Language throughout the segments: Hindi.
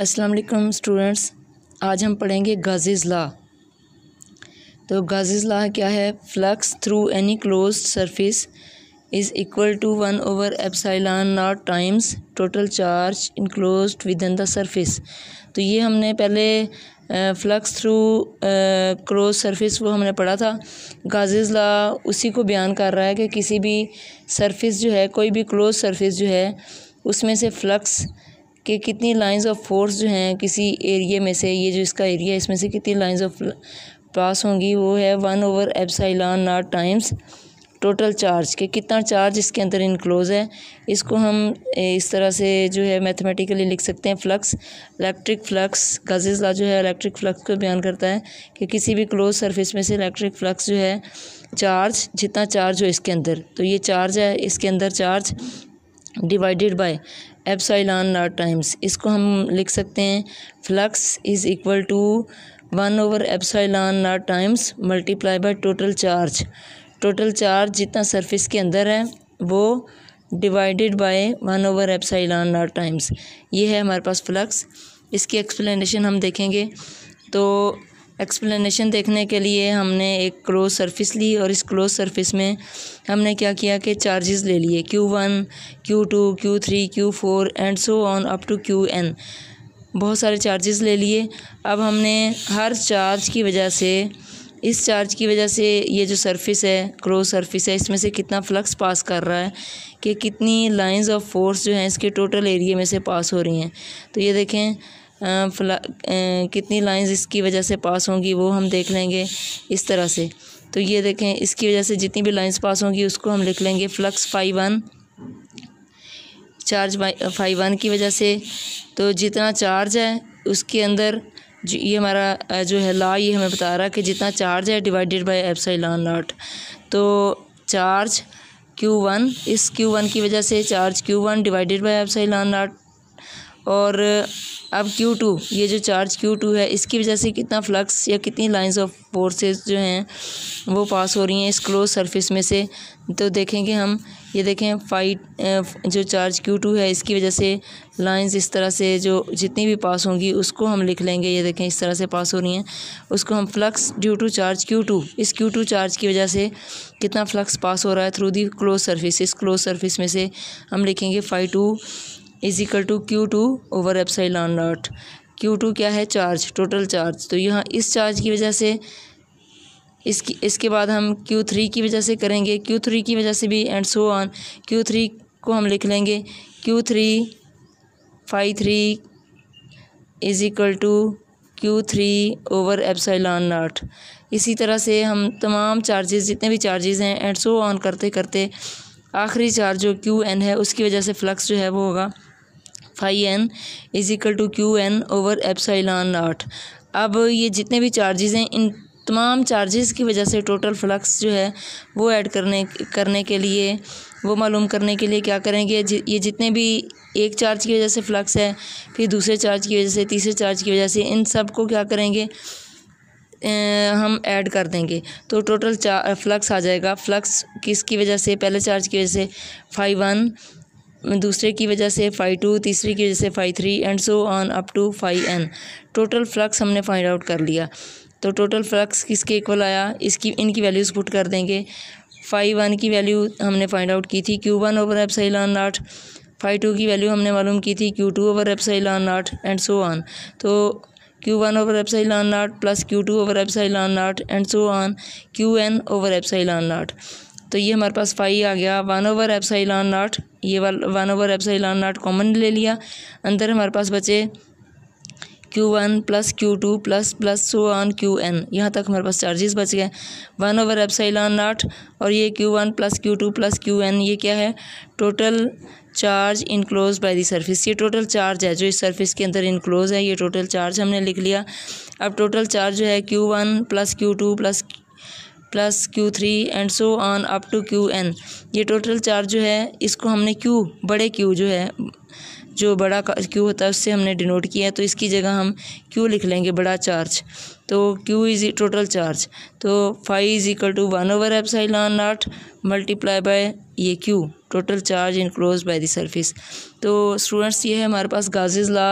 अस्सलाम वालेकुम स्टूडेंट्स आज हम पढ़ेंगे गाजिज़ ला तो गाजिज़ ला क्या है flux through any close surface is equal to one over epsilon naught times total charge enclose within the surface तो ये हमने पहले फ्लक्स थ्रू क्लोज सरफेस वो हमने पढ़ा था गाजिज़ ला उसी को बयान कर रहा है कि किसी भी सरफेस जो है कोई भी क्लोज सरफेस जो है उसमें से फ्लक्स कि कितनी लाइंस ऑफ फोर्स जो हैं किसी एरिया में से ये जो इसका एरिया इसमें से कितनी लाइंस ऑफ पास होंगी वो है one over epsilon naught times total charge कि कितना चार्ज इसके अंदर इनक्लोज है इसको हम इस तरह से जो है मैथमेटिकली लिख सकते हैं flux electric flux Gauss's law जो है इलेक्ट्रिक फ्लक्स को बयान करता है कि किसी भी क्लोज सरफेस में से इलेक्ट्रिक फ्लक्स जो है चार्ज जितना चार्ज हो इसके अंदर तो ये चार्ज है इसके अंदर charge divided by epsilon naught times इसको हम लिख सकते हैं flux is equal to one over epsilon naught times multiply by total charge total charge जितना सरफेस के अंदर है वो divided by one over epsilon naught times ये है हमारे पास फ्लक्स इसकी एक्सप्लेनेशन हम देखेंगे तो एक्सप्लेनेशन देखने के लिए हमने एक क्लोज सरफेस ली और इस क्लोज सरफेस में हमने क्या किया कि चार्जेस ले लिए Q one Q two Q three Q four and so on up to Q N बहुत सारे चार्जेस ले लिए अब हमने हर चार्ज की वजह से इस चार्ज की वजह से ये जो सरफेस है क्रॉस सरफेस है इसमें से कितना फ्लक्स पास कर रहा है कि कितनी लाइंस ऑफ फोर्स जो हैं इसके टोटल एरिया में से पास हो रही हैं तो ये देखें फ्ला कितनी लाइंस इसकी वजह से पास होंगी वो हम देख लेंगे इस तरह से तो ये देखें इसकी वजह से जितनी भी लाइंस पास होंगी उसको हम लिख लेंगे flux phi one charge phi one की वजह से तो जितना चार्ज है उसके अंदर जो ये हमारा जो है ला ये हमें बता रहा है कि जितना चार्ज है डिवाइडेड बाय लॉन नॉट तो चार्ज क्यू वन इस क्यू वन की वजह से charge Q one divided by epsilon naught और अब क्यू टू ये जो चार्ज क्यू टू है इसकी वजह से कितना फ्लक्स या कितनी लाइंस ऑफ फोर्सेस जो हैं वो पास हो रही हैं इस क्लोज सरफेस में से तो देखेंगे हम ये देखें फाइट जो चार्ज क्यू टू है इसकी वजह से लाइंस इस तरह से जो जितनी भी पास होंगी उसको हम लिख लेंगे ये देखें इस तरह से पास हो रही हैं उसको हम flux due to charge Q two इस क्यू टू चार्ज की वजह से कितना फ्लक्स पास हो रहा है थ्रू दी क्लोज सर्फिस इस क्लोज सर्फिस में से हम लिखेंगे phi two is equal to Q two over ऑन नॉट क्यू टू क्या है चार्ज टोटल चार्ज तो यहाँ इस चार्ज की वजह से इसकी इसके बाद हम क्यू थ्री की वजह से करेंगे क्यू थ्री की वजह से भी and so on Q three को हम लिख लेंगे Q three phi three is equal to Q three over ऑन नॉट इसी तरह से हम तमाम चार्जेस जितने भी चार्जेस हैं एंड सो ऑन करते करते आखिरी चार्ज जो क्यू एन है उसकी वजह से फ्लक्स जो है वो होगा phi N is equal to Q N over epsilon naught अब ये जितने भी चार्जेस हैं इन तमाम चार्जेस की वजह से टोटल फ्लक्स जो है वो ऐड करने करने के लिए वो मालूम करने के लिए क्या करेंगे ये जितने भी एक चार्ज की वजह से फ्लक्स है फिर दूसरे चार्ज की वजह से तीसरे चार्ज की वजह से इन सब को क्या करेंगे हम ऐड कर देंगे तो टोटल फ्लक्स आ जाएगा फ्लक्स किसकी वजह से पहले चार्ज की वजह से फाइव वन दूसरे की वजह से फाई टू तीसरे की वजह से phi three and so on up to phi N total flux हमने फाइंड आउट कर लिया तो टोटल फ्लक्स किसके इक्वल आया इसकी इनकी वैल्यूज़ पुट कर देंगे फाई वन की वैल्यू हमने फाइंड आउट की थी Q one over epsilon naught phi two की वैल्यू हमने मालूम की थी Q two over epsilon naught and so on तो Q one over epsilon naught plus Q two over epsilon naught and so on Q N over epsilon naught तो ये हमारे पास फाई आ गया वन ओवर एप्साइलॉन नाट ये वाल one over epsilon naught common ले लिया अंदर हमारे पास बचे Q one plus Q two plus plus so on Q N यहाँ तक हमारे पास चार्जेस बच गए वन ओवर एप्सिलॉन नॉट और ये Q one plus Q two plus Q N ये क्या है total charge enclose by the surface ये टोटल चार्ज है जो इस सरफेस के अंदर इनक्लोज है ये टोटल चार्ज हमने लिख लिया अब टोटल चार्ज जो है Q one plus Q two plus plus Q three and so on up to Q N ये टोटल चार्ज जो है इसको हमने क्यू बड़े क्यू जो है जो बड़ा क्यू होता है उससे हमने डिनोट किया है तो इसकी जगह हम क्यू लिख लेंगे बड़ा चार्ज तो क्यू इज टोटल चार्ज तो phi is equal to one over ऑन नाट मल्टीप्लाई बाय ये Q total charge enclose by the surface तो स्टूडेंट्स ये है हमारे पास गाजिज ला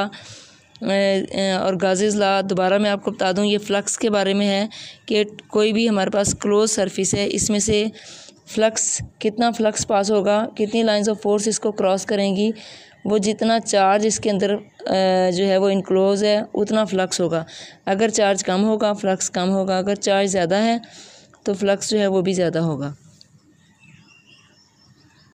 और गाजेज़ ला दोबारा मैं आपको बता दूं ये फ्लक्स के बारे में है कि कोई भी हमारे पास क्लोज सरफेस है इसमें से फ्लक्स कितना फ्लक्स पास होगा कितनी लाइंस ऑफ फोर्स इसको क्रॉस करेंगी वो जितना चार्ज इसके अंदर जो है वो इनक्लोज है उतना फ्लक्स होगा अगर चार्ज कम होगा फ्लक्स कम होगा अगर चार्ज ज़्यादा है तो फ्लक्स जो है वो भी ज़्यादा होगा